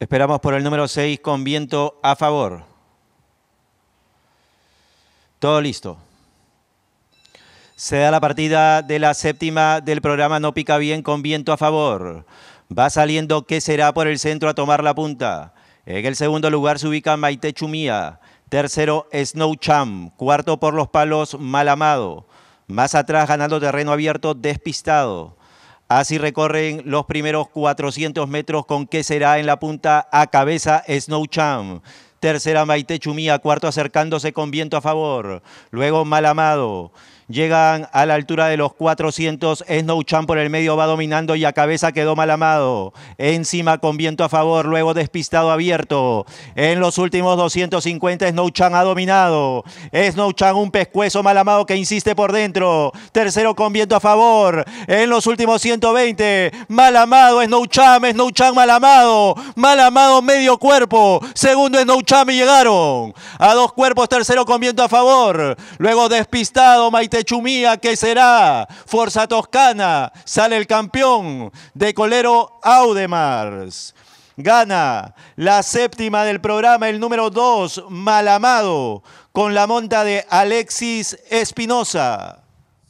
Esperamos por el número 6 con viento a favor. Todo listo. Se da la partida de la séptima del programa No Pica Bien con viento a favor. Va saliendo ¿qué será por el centro a tomar la punta. En el segundo lugar se ubica Maite Chumía. Tercero, Snow Cham. Cuarto, por los palos, Malamado. Más atrás, ganando terreno abierto, despistado. Así recorren los primeros 400 metros con que será en la punta a cabeza Snow Tercera Maite Chumía, cuarto acercándose con viento a favor. Luego Malamado. Llegan a la altura de los 400. Chan por el medio va dominando y a cabeza quedó mal amado. Encima con viento a favor, luego despistado abierto. En los últimos 250 Chan ha dominado. Chan un pescuezo mal amado que insiste por dentro. Tercero con viento a favor. En los últimos 120 mal amado Chan mal amado. Mal amado medio cuerpo. Segundo Chan y llegaron a dos cuerpos. Tercero con viento a favor. Luego despistado Maite Chumía, que será Forza Toscana, sale el campeón de Colero Audemars. Gana la séptima del programa, el número dos, Malamado, con la monta de Alexis Espinosa.